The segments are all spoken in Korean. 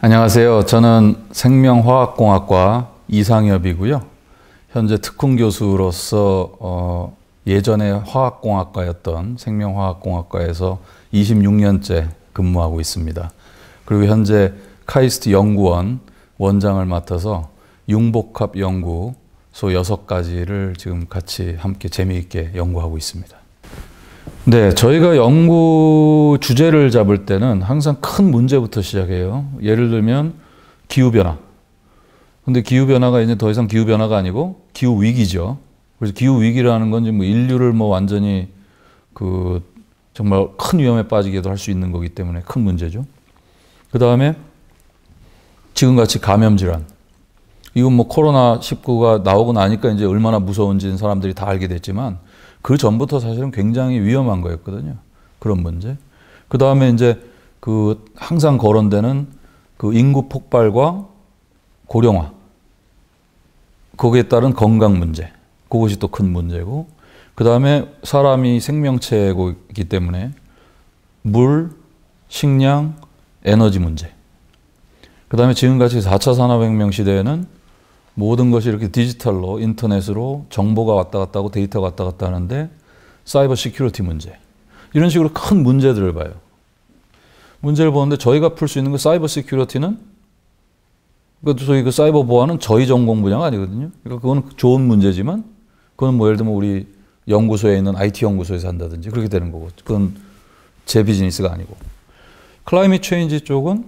안녕하세요. 저는 생명화학공학과 이상엽이고요. 현재 특훈 교수로서 어, 예전에 화학공학과였던 생명화학공학과에서 26년째 근무하고 있습니다. 그리고 현재 카이스트 연구원 원장을 맡아서 융복합 연구소 6가지를 지금 같이 함께 재미있게 연구하고 있습니다. 네, 저희가 연구 주제를 잡을 때는 항상 큰 문제부터 시작해요. 예를 들면 기후 변화. 근데 기후 변화가 이제 더 이상 기후 변화가 아니고 기후 위기죠. 그래서 기후 위기라는 건 지금 뭐 인류를 뭐 완전히 그 정말 큰 위험에 빠지게도 할 수 있는 거기 때문에 큰 문제죠. 그 다음에 지금같이 감염 질환. 이건 뭐 코로나 19가 나오고 나니까 이제 얼마나 무서운지는 사람들이 다 알게 됐지만 그 전부터 사실은 굉장히 위험한 거였거든요. 그런 문제. 그 다음에 이제 그 항상 거론되는 그 인구 폭발과 고령화. 거기에 따른 건강 문제. 그것이 또 큰 문제고. 그 다음에 사람이 생명체이기 때문에 물, 식량, 에너지 문제. 그 다음에 지금같이 4차 산업혁명 시대에는 모든 것이 이렇게 디지털로 인터넷으로 정보가 왔다 갔다 하고 데이터가 왔다 갔다 하는데 사이버 시큐리티 문제 이런 식으로 큰 문제들을 봐요. 문제를 보는데 저희가 풀 수 있는 게 그 사이버 시큐리티는 그러니까 소위 그 사이버 보안은 저희 전공 분야가 아니거든요. 그러니까 그건 좋은 문제지만 그건 뭐 예를 들면 우리 연구소에 있는 IT 연구소에서 한다든지 그렇게 되는 거고 그건 제 비즈니스가 아니고 클라이밋 체인지 쪽은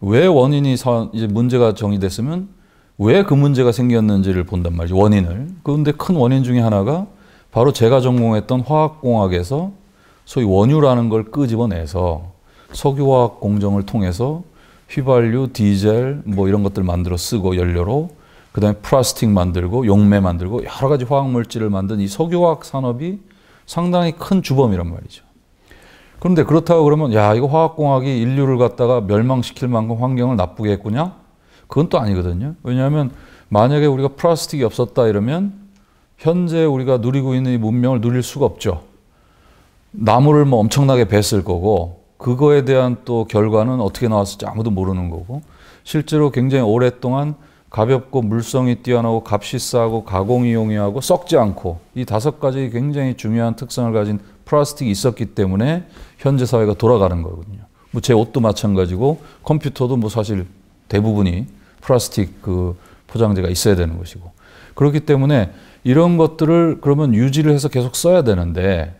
왜 원인이 이제 문제가 정의됐으면 왜그 문제가 생겼는지를 본단 말이죠. 원인을. 그런데 큰 원인 중에 하나가 바로 제가 전공했던 화학공학에서 소위 원유라는 걸 끄집어내서 석유화학 공정을 통해서 휘발유, 디젤 뭐 이런 것들 만들어 쓰고 연료로 그다음에 플라스틱 만들고 용매 만들고 여러 가지 화학 물질을 만든 이 석유화학 산업이 상당히 큰 주범이란 말이죠. 그런데 그렇다고 그러면 야 이거 화학공학이 인류를 갖다가 멸망시킬 만큼 환경을 나쁘게 했구냐? 그건 또 아니거든요. 왜냐하면 만약에 우리가 플라스틱이 없었다 이러면 현재 우리가 누리고 있는 이 문명을 누릴 수가 없죠. 나무를 뭐 엄청나게 뱄을 거고 그거에 대한 또 결과는 어떻게 나왔을지 아무도 모르는 거고 실제로 굉장히 오랫동안 가볍고 물성이 뛰어나고 값이 싸고 가공이 용이하고 썩지 않고 이 다섯 가지 굉장히 중요한 특성을 가진 플라스틱이 있었기 때문에 현재 사회가 돌아가는 거거든요. 뭐 제 옷도 마찬가지고 컴퓨터도 뭐 사실 대부분이 플라스틱 그 포장재가 있어야 되는 것이고 그렇기 때문에 이런 것들을 그러면 유지를 해서 계속 써야 되는데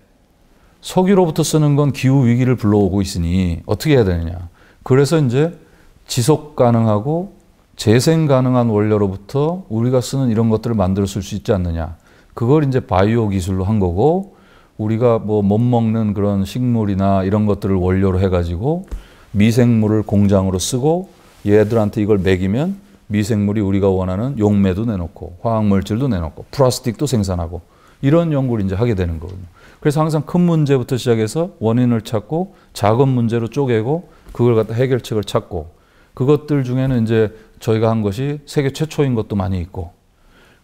석유로부터 쓰는 건 기후 위기를 불러오고 있으니 어떻게 해야 되느냐. 그래서 이제 지속 가능하고 재생 가능한 원료로부터 우리가 쓰는 이런 것들을 만들수 있지 않느냐. 그걸 이제 바이오 기술로 한 거고 우리가 뭐 못 먹는 그런 식물이나 이런 것들을 원료로 해가지고 미생물을 공장으로 쓰고 얘들한테 이걸 먹이면 미생물이 우리가 원하는 용매도 내놓고 화학물질도 내놓고 플라스틱도 생산하고 이런 연구를 이제 하게 되는 거거든요. 그래서 항상 큰 문제부터 시작해서 원인을 찾고 작은 문제로 쪼개고 그걸 갖다 해결책을 찾고 그것들 중에는 이제 저희가 한 것이 세계 최초인 것도 많이 있고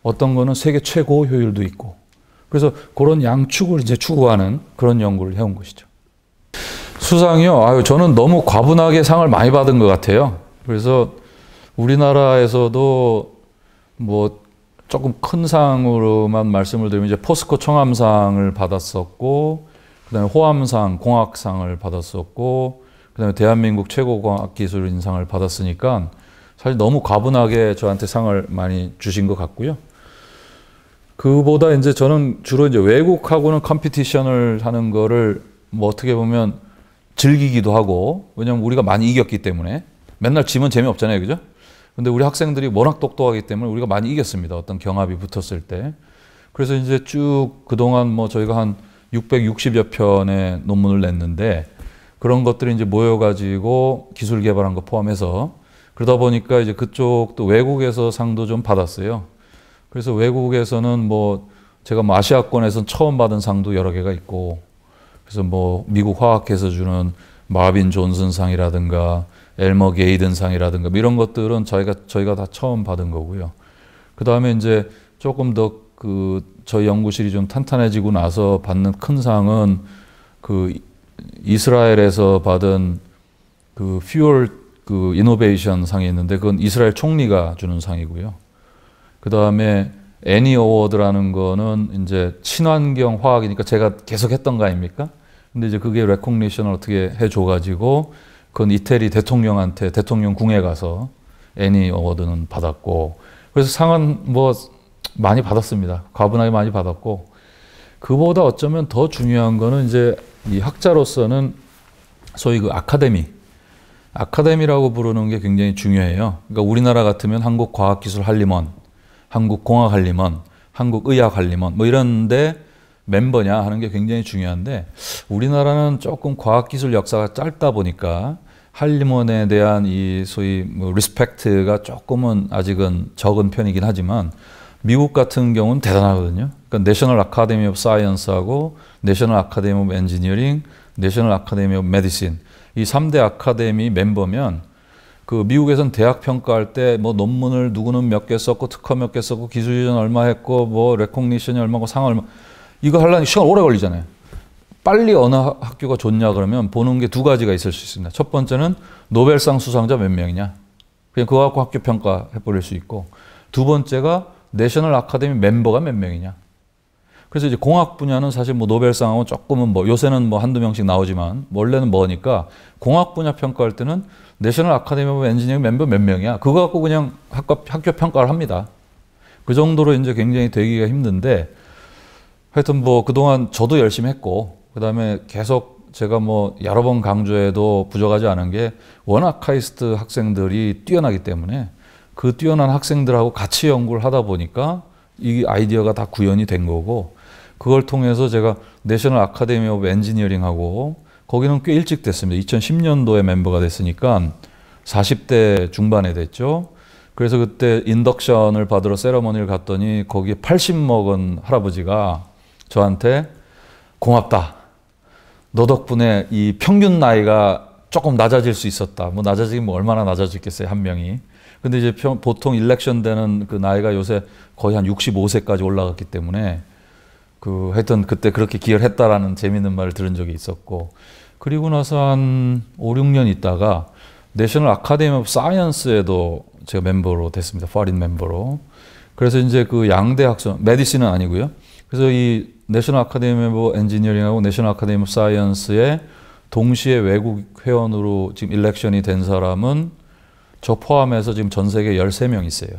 어떤 거는 세계 최고 효율도 있고 그래서 그런 양축을 이제 추구하는 그런 연구를 해온 것이죠. 수상이요. 아유, 저는 너무 과분하게 상을 많이 받은 것 같아요. 그래서 우리나라에서도 뭐 조금 큰 상으로만 말씀을 드리면 이제 포스코 청암상을 받았었고 그다음에 호암상 공학상을 받았었고 그다음에 대한민국 최고 공학기술인상을 받았으니까 사실 너무 과분하게 저한테 상을 많이 주신 것 같고요. 그보다 이제 저는 주로 이제 외국하고는 컴피티션을 하는 거를 뭐 어떻게 보면 즐기기도 하고 왜냐면 우리가 많이 이겼기 때문에 맨날 지면 재미없잖아요. 그죠? 근데 우리 학생들이 워낙 똑똑하기 때문에 우리가 많이 이겼습니다. 어떤 경합이 붙었을 때. 그래서 이제 쭉 그동안 뭐 저희가 한 660여 편의 논문을 냈는데 그런 것들이 이제 모여가지고 기술 개발한 거 포함해서 그러다 보니까 이제 그쪽도 외국에서 상도 좀 받았어요. 그래서 외국에서는 뭐 제가 뭐 아시아권에서는 처음 받은 상도 여러 개가 있고 그래서 뭐 미국 화학에서 주는 마빈 존슨 상이라든가 엘머 게이든상이라든가 뭐 이런 것들은 저희가 저희가 다 처음 받은 거고요. 그 다음에 이제 조금 더 그 저희 연구실이 좀 탄탄해지고 나서 받는 큰 상은 그 이스라엘에서 받은 그 퓨얼 그 이노베이션 상이 있는데 그건 이스라엘 총리가 주는 상이고요. 그 다음에 애니 어워드라는 거는 이제 친환경 화학이니까 제가 계속 했던 거 아닙니까? 근데 이제 그게 레콩리션을 어떻게 해줘가지고 그건 이태리 대통령한테 대통령 궁에 가서 애니 어워드는 받았고 그래서 상은 뭐 많이 받았습니다. 과분하게 많이 받았고 그보다 어쩌면 더 중요한 거는 이제 이 학자로서는 소위 그 아카데미 아카데미라고 부르는 게 굉장히 중요해요. 그러니까 우리나라 같으면 한국과학기술한림원, 한국공학한림원, 한국의학한림원 뭐 이런데 멤버냐 하는 게 굉장히 중요한데 우리나라는 조금 과학기술 역사가 짧다 보니까 한림원에 대한 이 소위 뭐 리스펙트가 조금은 아직은 적은 편이긴 하지만 미국 같은 경우는 대단하거든요. 그러니까 내셔널 아카데미 오브 사이언스하고 내셔널 아카데미 오브 엔지니어링, 내셔널 아카데미 오브 메디신 이 3대 아카데미 멤버면 그 미국에선 대학 평가할 때 뭐 논문을 누구는 몇 개 썼고 특허 몇 개 썼고 기술 유전 얼마 했고 뭐레코니션이 얼마고 상 얼마 이거 하려니 시간 오래 걸리잖아요. 빨리 어느 학교가 좋냐 그러면 보는 게 두 가지가 있을 수 있습니다. 첫 번째는 노벨상 수상자 몇 명이냐. 그냥 그거 갖고 학교 평가해 버릴 수 있고 두 번째가 내셔널 아카데미 멤버가 몇 명이냐. 그래서 이제 공학 분야는 사실 뭐 노벨상하고 조금은 뭐 요새는 뭐 한두 명씩 나오지만 원래는 뭐니까 공학 분야 평가할 때는 내셔널 아카데미 엔지니어 멤버 몇 명이야. 그거 갖고 그냥 학과, 학교 평가를 합니다. 그 정도로 이제 굉장히 되기가 힘든데 하여튼 뭐 그동안 저도 열심히 했고 그다음에 계속 제가 뭐 여러 번 강조해도 부족하지 않은 게 워낙 카이스트 학생들이 뛰어나기 때문에 그 뛰어난 학생들하고 같이 연구를 하다 보니까 이 아이디어가 다 구현이 된 거고 그걸 통해서 제가 내셔널 아카데미 오브 엔지니어링하고 거기는 꽤 일찍 됐습니다. 2010년도에 멤버가 됐으니까 40대 중반에 됐죠. 그래서 그때 인덕션을 받으러 세러머니를 갔더니 거기80 먹은 할아버지가 저한테 고맙다. 너 덕분에 이 평균 나이가 조금 낮아질 수 있었다. 뭐 낮아지긴 뭐 얼마나 낮아졌겠어요, 한 명이. 근데 이제 평, 보통 일렉션 되는 그 나이가 요새 거의 한 65세까지 올라갔기 때문에 그 했던 그때 그렇게 기여를 했다라는 재밌는 말을 들은 적이 있었고 그리고 나서 한 5, 6년 있다가 내셔널 아카데미 오브 사이언스에도 제가 멤버로 됐습니다. 파린 멤버로. 그래서 이제 그 양대 학생 메디신은 아니고요. 그래서 이 내셔널 아카데미 오브 엔지니어링하고 내셔널 아카데미 오브 사이언스에 동시에 외국 회원으로 지금 일렉션이 된 사람은 저 포함해서 지금 전 세계 13명 있어요.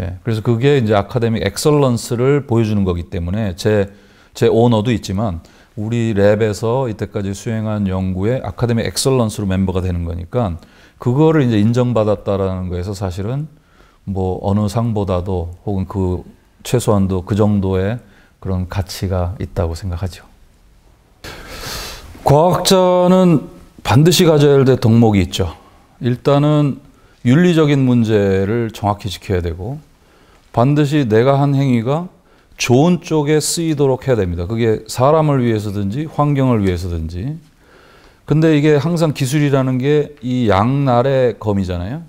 예. 그래서 그게 이제 아카데믹 엑설런스를 보여주는 거기 때문에 제, 제 오너도 있지만 우리 랩에서 이때까지 수행한 연구에 아카데믹 엑설런스로 멤버가 되는 거니까 그거를 이제 인정받았다라는 거에서 사실은 뭐 어느 상보다도 혹은 그 최소한도 그 정도의 그런 가치가 있다고 생각하죠. 과학자는 반드시 가져야 할 덕목이 있죠. 일단은 윤리적인 문제를 정확히 지켜야 되고 반드시 내가 한 행위가 좋은 쪽에 쓰이도록 해야 됩니다. 그게 사람을 위해서든지 환경을 위해서든지. 근데 이게 항상 기술이라는 게 이 양날의 검이잖아요.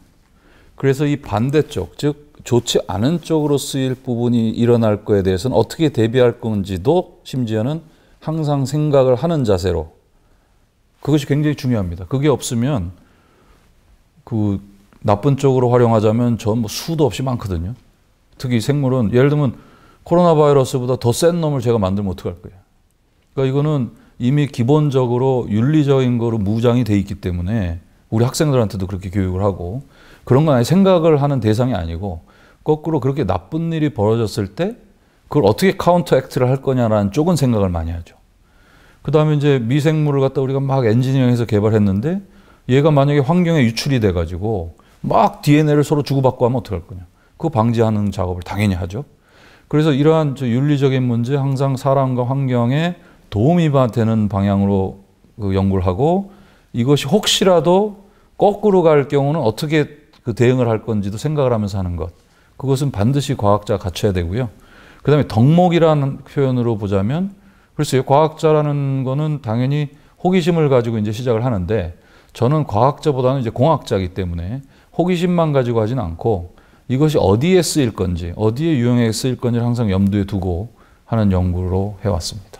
그래서 이 반대쪽, 즉 좋지 않은 쪽으로 쓰일 부분이 일어날 거에 대해서는 어떻게 대비할 건지도 심지어는 항상 생각을 하는 자세로 그것이 굉장히 중요합니다. 그게 없으면 그 나쁜 쪽으로 활용하자면 전 뭐 수도 없이 많거든요. 특히 생물은 예를 들면 코로나 바이러스보다 더 센 놈을 제가 만들면 어떡할 거예요. 그러니까 이거는 이미 기본적으로 윤리적인 거로 무장이 돼 있기 때문에 우리 학생들한테도 그렇게 교육을 하고 그런 건 아니 생각을 하는 대상이 아니고 거꾸로 그렇게 나쁜 일이 벌어졌을 때 그걸 어떻게 카운터 액트를 할 거냐라는 쪽은 생각을 많이 하죠. 그 다음에 이제 미생물을 갖다 우리가 막 엔지니어링해서 개발했는데 얘가 만약에 환경에 유출이 돼가지고 막 DNA를 서로 주고받고 하면 어떡할 거냐. 그거 방지하는 작업을 당연히 하죠. 그래서 이러한 윤리적인 문제 항상 사람과 환경에 도움이 되는 방향으로 그 연구를 하고 이것이 혹시라도 거꾸로 갈 경우는 어떻게 그 대응을 할 건지도 생각을 하면서 하는 것. 그것은 반드시 과학자 갖춰야 되고요. 그 다음에 덕목이라는 표현으로 보자면 글쎄요. 과학자라는 거는 당연히 호기심을 가지고 이제 시작을 하는데 저는 과학자보다는 이제 공학자이기 때문에 호기심만 가지고 하진 않고 이것이 어디에 쓰일 건지 어디에 유형에 쓰일 건지를 항상 염두에 두고 하는 연구로 해왔습니다.